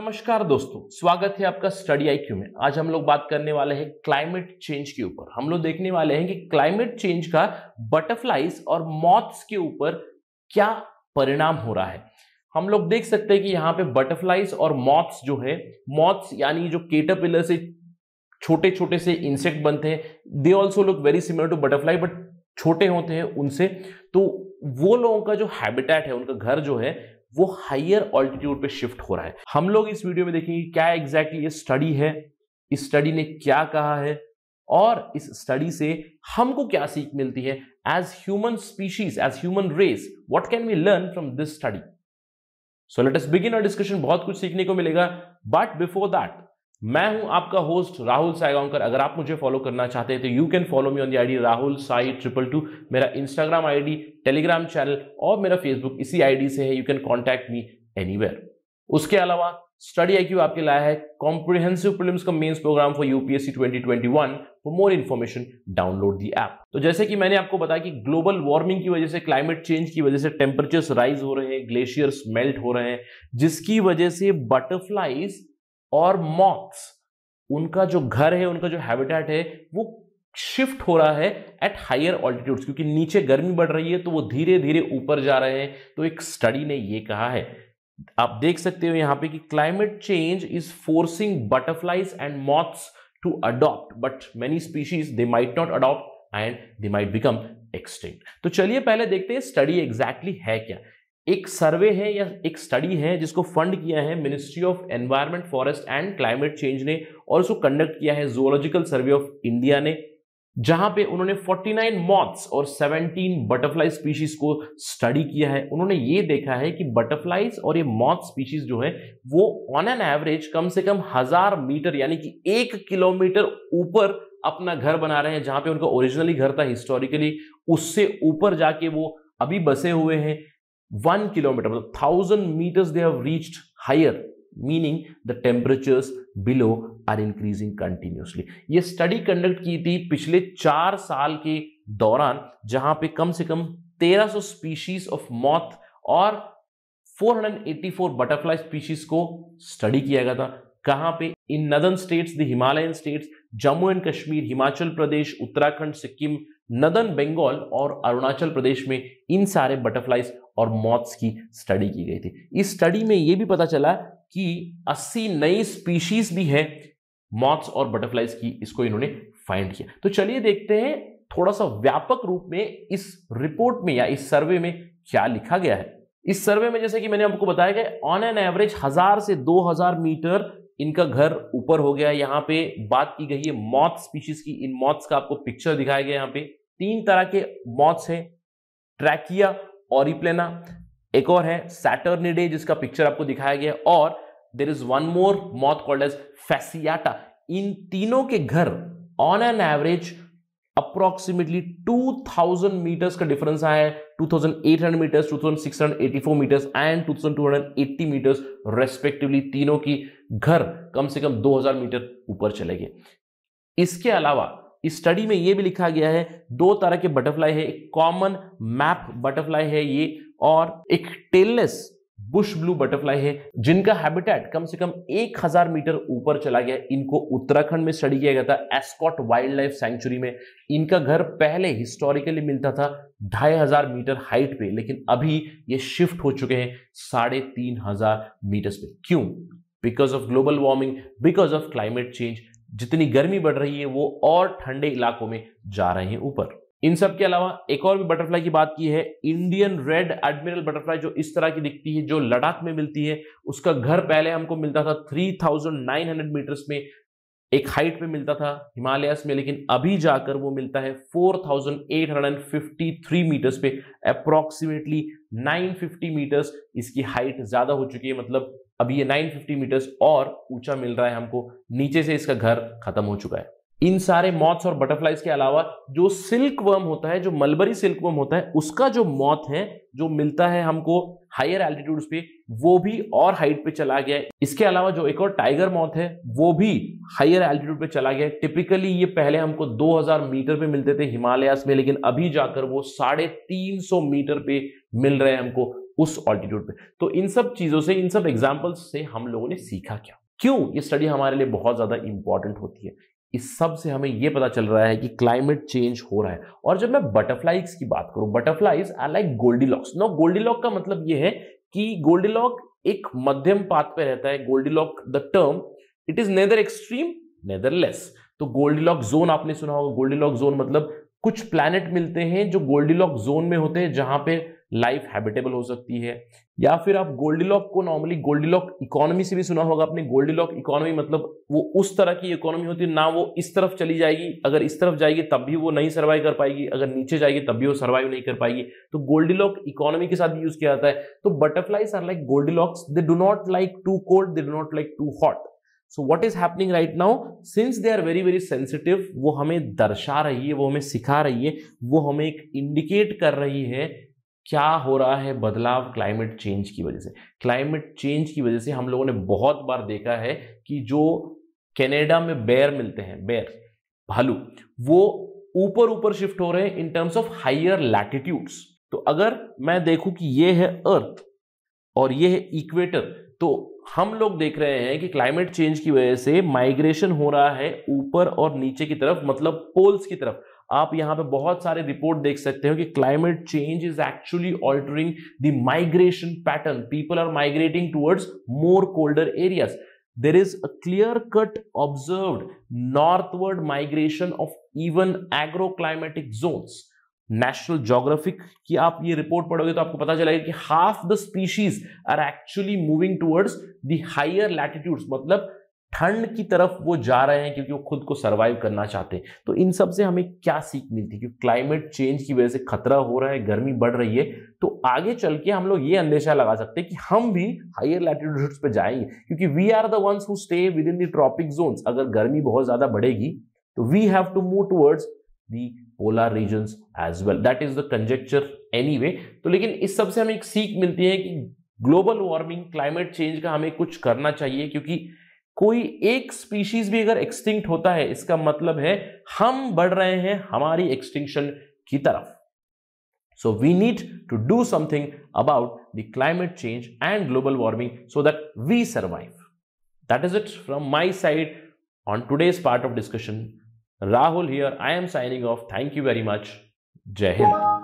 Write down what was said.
नमस्कार दोस्तों स्वागत है आपका स्टडी आई क्यू में आज हम लोग बात करने वाले हैं क्लाइमेट चेंज के ऊपर हम लोग देखने वाले हैं कि क्लाइमेट चेंज का बटरफ्लाइज और मॉथ्स के ऊपर क्या परिणाम हो रहा है हम लोग देख सकते हैं कि यहाँ पे बटरफ्लाइज और मॉथ्स जो है मॉथ्स यानी जो केटरपिलर से छोटे छोटे से इंसेक्ट बनते हैं they also look very similar to butterfly but छोटे होते हैं उनसे तो वो लोगों का जो हैबिटेट है उनका घर जो है वो हायर ऑल्टीट्यूड पे शिफ्ट हो रहा है हम लोग इस वीडियो में देखेंगे क्या एग्जैक्टली ये स्टडी है इस स्टडी ने क्या कहा है और इस स्टडी से हमको क्या सीख मिलती है as human species as human race what can we learn from this study so let us begin a discussion बहुत कुछ सीखने को मिलेगा बट बिफोर दैट मैं हूं आपका होस्ट राहुल साईगांवकर अगर आप मुझे फॉलो करना चाहते हैं तो you can follow me on the ID Rahul Sai triple two मेरा इंस्टाग्राम आईडी टेलीग्राम चैनल और मेरा फेसबुक इसी आईडी से है you can contact me any उसके अलावा स्टडी आई क्यू आपके लाया है कॉम्प्रिहेंसिव फिल्म का mains program for UPSC 2021 for more information download the app तो जैसे कि मैंने आपको बताया कि ग्लोबल वार्मिंग की वजह से क्लाइमेट चेंज की वजह से टेम्परेचर्स राइज हो रहे हैं ग्लेशियर्स मेल्ट हो रहे हैं जिसकी वजह से बटरफ्लाइज और मॉक्स उनका जो घर है उनका जो हैबिटेट है वो शिफ्ट हो रहा है एट हायर ऑल्टीट्यूड्स क्योंकि नीचे गर्मी बढ़ रही है तो वो धीरे धीरे ऊपर जा रहे हैं तो एक स्टडी ने ये कहा है आप देख सकते हो यहां पे कि climate change is forcing butterflies and moths to adopt but many species they might not adopt and they might become extinct तो चलिए पहले देखते हैं स्टडी एग्जैक्टली है क्या एक सर्वे है या एक स्टडी है जिसको फंड किया है ministry of environment forest and climate change ने और उसको कंडक्ट किया है जोलॉजिकल सर्वे ऑफ इंडिया ने जहां पे उन्होंने 49 मॉथ्स और 17 बटरफ्लाई स्पीशीज को स्टडी किया है उन्होंने ये देखा है कि बटरफ्लाईज और ये मॉथ स्पीशीज जो है वो ऑन एन एवरेज कम से कम हजार मीटर यानी कि एक किलोमीटर ऊपर अपना घर बना रहे हैं जहां पे उनका ओरिजिनली घर था हिस्टोरिकली उससे ऊपर जाके वो अभी बसे हुए हैं वन किलोमीटर मतलब thousand meters they have reached higher meaning the temperatures below are increasing continuously ये स्टडी कंडक्ट की थी पिछले चार साल के दौरान जहां पे कम से कम तेरह सौ स्पीशीज ऑफ मॉथ और four hundred eighty four butterfly species को स्टडी किया गया था कहां पे in northern states the Himalayan states Jammu and Kashmir Himachal Pradesh Uttarakhand Sikkim northern Bengal और अरुणाचल प्रदेश में इन सारे बटरफ्लाइज और मॉथ्स की स्टडी की गई थी इस स्टडी में यह भी पता चला कि 80 नई स्पीशीज भी है मॉथ्स और बटरफ्लाइज की इसको इन्होंने फाइंड किया तो चलिए देखते हैं थोड़ा सा व्यापक रूप में इस रिपोर्ट में या इस सर्वे में क्या लिखा गया है इस सर्वे में जैसे कि मैंने आपको बताया गया ऑन एन एवरेज हजार से दो हजार मीटर इनका घर ऊपर हो गया यहां पे बात की गई है मॉथ स्पीशीज की इन मॉथ्स का आपको पिक्चर दिखाया गया यहां पे तीन तरह के मॉथ्स हैं ट्रैकिया ऑरिप्लेना एक और है सैटर्निडे जिसका पिक्चर आपको दिखाया गया और there is one more moth called as fasciata इन तीनों के घर on an average approximately 2000 meters का डिफरेंस आया है 2800 meters 2684 meters and 2280 meters respectively तीनों की घर कम से कम 2000 मीटर ऊपर चले गए इसके अलावा इस स्टडी में यह भी लिखा गया है दो तरह के बटरफ्लाई है एक कॉमन मैप बटरफ्लाई है ये और एक टेललेस बुश ब्लू बटरफ्लाई है जिनका हैबिटेट कम से कम 1000 मीटर ऊपर चला गया इनको उत्तराखंड में स्टडी किया गया था एस्कॉट वाइल्ड लाइफ सेंचुरी में इनका घर पहले हिस्टोरिकली मिलता था ढाई हजार मीटर हाइट पे लेकिन अभी ये शिफ्ट हो चुके हैं साढ़े तीन हजार मीटर पे क्यों because of global warming because of climate change जितनी गर्मी बढ़ रही है वो और ठंडे इलाकों में जा रहे हैं ऊपर इन सब के अलावा एक और भी बटरफ्लाई की बात की है इंडियन रेड एडमिरल बटरफ्लाई जो इस तरह की दिखती है जो लद्दाख में मिलती है उसका घर पहले हमको मिलता था 3900 मीटर्स में एक हाइट पे मिलता था हिमालयस में लेकिन अभी जाकर वो मिलता है 4,853 मीटर्स पे अप्रोक्सीमेटली 950 मीटर्स इसकी हाइट ज्यादा हो चुकी है मतलब अब ये 950 मीटर्स और ऊंचा मिल रहा है हमको नीचे से इसका घर खत्म हो चुका है इन सारे मॉथ्स और बटरफ्लाइज के अलावा जो सिल्क वर्म होता है जो मलबरी सिल्क वर्म होता है उसका जो मौत है जो मिलता है हमको हायर एल्टीट्यूड पे वो भी और हाइट पे चला गया है इसके अलावा जो एक और टाइगर मौत है वो भी हायर एल्टीट्यूड पे चला गया है टिपिकली ये पहले हमको 2000 मीटर पे मिलते थे हिमालयास में लेकिन अभी जाकर वो साढ़े तीन सौ मीटर पे मिल रहे हैं हमको उस ऑल्टीट्यूड पे तो इन सब चीजों से इन सब एग्जाम्पल्स से हम लोगों ने सीखा क्या क्यों ये स्टडी हमारे लिए बहुत ज़्यादा इंपॉर्टेंट होती है इस सब से हमें यह पता चल रहा है कि क्लाइमेट चेंज हो रहा है और जब मैं बटरफ्लाइज की बात करूं butterflies I like Goldilocks no Goldilock का मतलब यह है कि गोल्डी लॉक एक मध्यम पाथ पे रहता है Goldilock the term it is neither extreme neither less तो गोल्डी लॉक जोन आपने सुना होगा गोल्डी लॉक जोन मतलब कुछ प्लैनेट मिलते हैं जो गोल्डी लॉक जोन में होते हैं जहां पे लाइफ हैबिटेबल हो सकती है या फिर आप लॉक को नॉर्मली लॉक इकोनॉमी से भी सुना होगा आपने लॉक इकोनॉमी मतलब वो उस तरह की इकोनॉमी होती है ना वो इस तरफ चली जाएगी अगर इस तरफ जाएगी तब भी वो नहीं सर्वाइव कर पाएगी अगर नीचे जाएगी तब भी वो सर्वाइव नहीं कर पाएगी तो लॉक इकोनॉमी के साथ यूज किया जाता है तो butterflies are like locks they do not like too cold they do not like too hot so what is happening right now since they are very very sensitive वो हमें दर्शा रही है वो हमें सिखा रही है वो हमें एक इंडिकेट कर रही है क्या हो रहा है बदलाव क्लाइमेट चेंज की वजह से क्लाइमेट चेंज की वजह से हम लोगों ने बहुत बार देखा है कि जो कनाडा में बेर मिलते हैं बेर भालू वो ऊपर ऊपर शिफ्ट हो रहे हैं in terms of higher latitudes तो अगर मैं देखूं कि ये है अर्थ और ये है इक्वेटर तो हम लोग देख रहे हैं कि क्लाइमेट चेंज की वजह से माइग्रेशन हो रहा है ऊपर और नीचे की तरफ मतलब पोल्स की तरफ आप यहां पे बहुत सारे रिपोर्ट देख सकते हो कि climate change is actually altering the migration pattern people are migrating towards more colder areas is a clear cut observe northward migration of even agro climatic zones National Geographic की आप ये रिपोर्ट पढ़ोगे तो आपको पता चलेगा कि half the species are actually moving towards the higher latitudes मतलब ठंड की तरफ वो जा रहे हैं क्योंकि वो खुद को सर्वाइव करना चाहते हैं तो इन सब से हमें क्या सीख मिलती है क्योंकि क्लाइमेट चेंज की वजह से खतरा हो रहा है गर्मी बढ़ रही है तो आगे चल के हम लोग ये अंदेशा लगा सकते हैं कि हम भी हायर लैटिट्यूड्स पे जाएंगे क्योंकि we are the ones who stay within the tropic zones अगर गर्मी बहुत ज़्यादा बढ़ेगी तो we have to move towards the polar region as well that is the conjecture any तो लेकिन इस सबसे हमें एक सीख मिलती है कि ग्लोबल वार्मिंग क्लाइमेट चेंज का हमें कुछ करना चाहिए क्योंकि कोई एक स्पीशीज भी अगर एक्सटिंक्ट होता है इसका मतलब है हम बढ़ रहे हैं हमारी एक्सटिंक्शन की तरफ so we need to do something about the climate change and global warming so that we survive that is it from my side on today's part of discussion Rahul here I am signing off thank you very much जय हिंद